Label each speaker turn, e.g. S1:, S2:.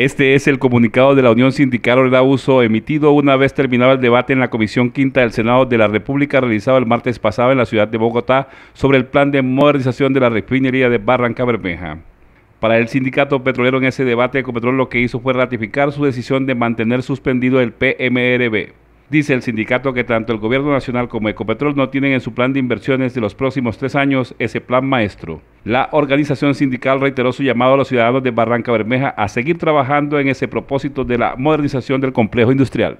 S1: Este es el comunicado de la Unión Sindical Orda Uso emitido una vez terminado el debate en la Comisión Quinta del Senado de la República realizado el martes pasado en la ciudad de Bogotá sobre el plan de modernización de la refinería de Barranca Bermeja. Para el sindicato petrolero en ese debate, Ecopetrol lo que hizo fue ratificar su decisión de mantener suspendido el PMRB. Dice el sindicato que tanto el gobierno nacional como Ecopetrol no tienen en su plan de inversiones de los próximos tres años ese plan maestro. La organización sindical reiteró su llamado a los ciudadanos de Barranca Bermeja a seguir trabajando en ese propósito de la modernización del complejo industrial.